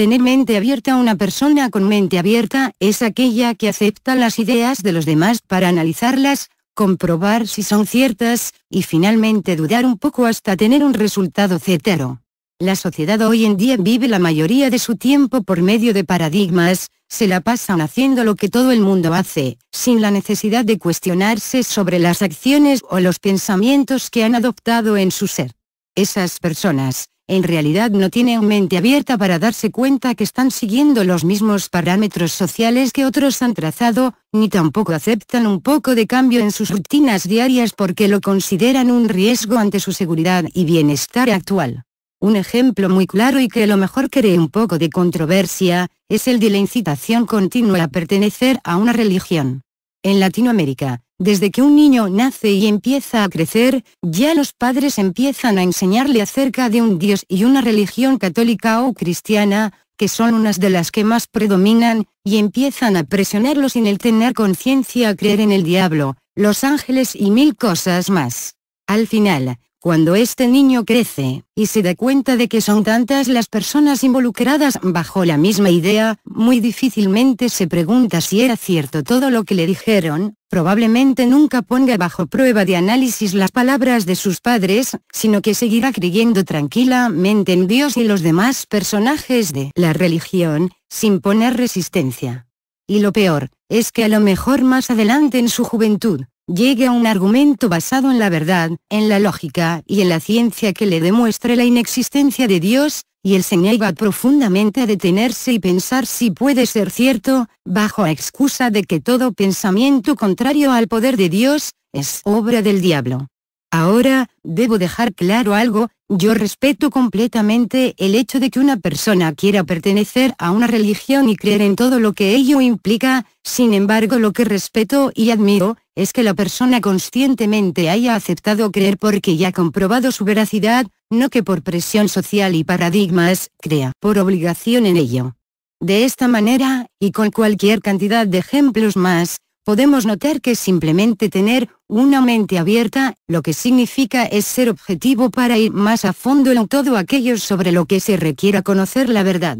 Tener mente abierta Una persona con mente abierta es aquella que acepta las ideas de los demás para analizarlas, comprobar si son ciertas, y finalmente dudar un poco hasta tener un resultado cetero. La sociedad hoy en día vive la mayoría de su tiempo por medio de paradigmas, se la pasan haciendo lo que todo el mundo hace, sin la necesidad de cuestionarse sobre las acciones o los pensamientos que han adoptado en su ser. Esas personas, en realidad no tienen mente abierta para darse cuenta que están siguiendo los mismos parámetros sociales que otros han trazado, ni tampoco aceptan un poco de cambio en sus rutinas diarias porque lo consideran un riesgo ante su seguridad y bienestar actual. Un ejemplo muy claro y que a lo mejor cree un poco de controversia, es el de la incitación continua a pertenecer a una religión. En Latinoamérica, desde que un niño nace y empieza a crecer, ya los padres empiezan a enseñarle acerca de un Dios y una religión católica o cristiana, que son unas de las que más predominan, y empiezan a presionarlo sin el tener conciencia a creer en el diablo, los ángeles y mil cosas más. Al final, cuando este niño crece, y se da cuenta de que son tantas las personas involucradas bajo la misma idea, muy difícilmente se pregunta si era cierto todo lo que le dijeron, probablemente nunca ponga bajo prueba de análisis las palabras de sus padres, sino que seguirá creyendo tranquilamente en Dios y los demás personajes de la religión, sin poner resistencia. Y lo peor, es que a lo mejor más adelante en su juventud, llegue a un argumento basado en la verdad, en la lógica y en la ciencia que le demuestre la inexistencia de Dios, y el se niega profundamente a detenerse y pensar si puede ser cierto, bajo excusa de que todo pensamiento contrario al poder de Dios, es obra del diablo. Ahora, debo dejar claro algo, yo respeto completamente el hecho de que una persona quiera pertenecer a una religión y creer en todo lo que ello implica, sin embargo lo que respeto y admiro, es que la persona conscientemente haya aceptado creer porque ya ha comprobado su veracidad, no que por presión social y paradigmas, crea por obligación en ello. De esta manera, y con cualquier cantidad de ejemplos más, podemos notar que simplemente tener una mente abierta, lo que significa es ser objetivo para ir más a fondo en todo aquello sobre lo que se requiera conocer la verdad.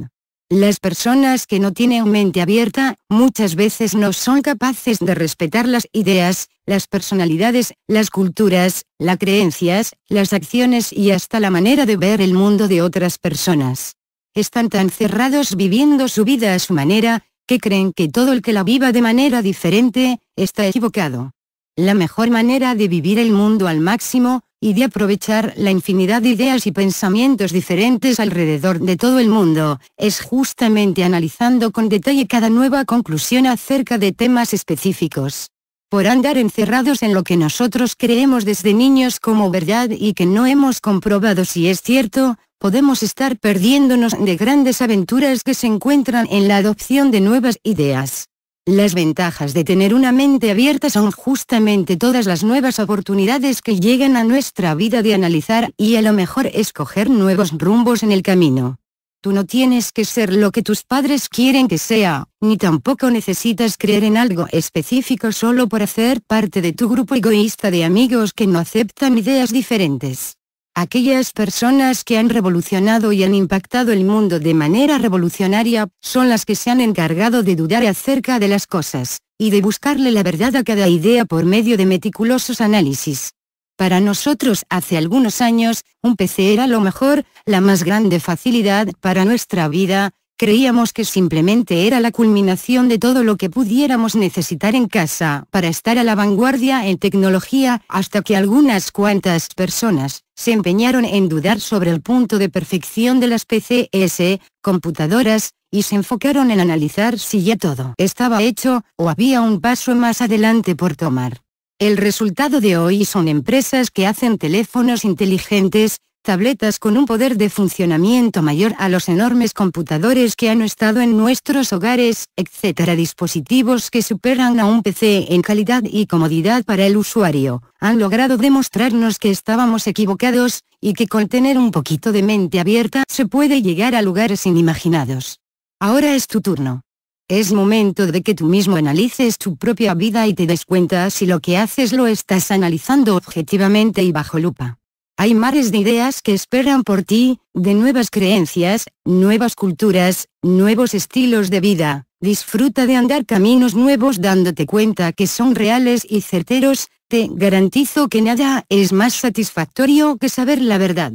Las personas que no tienen mente abierta, muchas veces no son capaces de respetar las ideas, las personalidades, las culturas, las creencias, las acciones y hasta la manera de ver el mundo de otras personas. Están tan cerrados viviendo su vida a su manera, que creen que todo el que la viva de manera diferente, está equivocado. La mejor manera de vivir el mundo al máximo, y de aprovechar la infinidad de ideas y pensamientos diferentes alrededor de todo el mundo, es justamente analizando con detalle cada nueva conclusión acerca de temas específicos. Por andar encerrados en lo que nosotros creemos desde niños como verdad y que no hemos comprobado si es cierto, podemos estar perdiéndonos de grandes aventuras que se encuentran en la adopción de nuevas ideas. Las ventajas de tener una mente abierta son justamente todas las nuevas oportunidades que llegan a nuestra vida de analizar y a lo mejor escoger nuevos rumbos en el camino. Tú no tienes que ser lo que tus padres quieren que sea, ni tampoco necesitas creer en algo específico solo por hacer parte de tu grupo egoísta de amigos que no aceptan ideas diferentes. Aquellas personas que han revolucionado y han impactado el mundo de manera revolucionaria, son las que se han encargado de dudar acerca de las cosas, y de buscarle la verdad a cada idea por medio de meticulosos análisis. Para nosotros hace algunos años, un PC era lo mejor, la más grande facilidad para nuestra vida, creíamos que simplemente era la culminación de todo lo que pudiéramos necesitar en casa para estar a la vanguardia en tecnología, hasta que algunas cuantas personas se empeñaron en dudar sobre el punto de perfección de las PCS, computadoras, y se enfocaron en analizar si ya todo estaba hecho, o había un paso más adelante por tomar. El resultado de hoy son empresas que hacen teléfonos inteligentes, tabletas con un poder de funcionamiento mayor a los enormes computadores que han estado en nuestros hogares, etc. Dispositivos que superan a un PC en calidad y comodidad para el usuario, han logrado demostrarnos que estábamos equivocados, y que con tener un poquito de mente abierta se puede llegar a lugares inimaginados. Ahora es tu turno. Es momento de que tú mismo analices tu propia vida y te des cuenta si lo que haces lo estás analizando objetivamente y bajo lupa. Hay mares de ideas que esperan por ti, de nuevas creencias, nuevas culturas, nuevos estilos de vida. Disfruta de andar caminos nuevos dándote cuenta que son reales y certeros, te garantizo que nada es más satisfactorio que saber la verdad.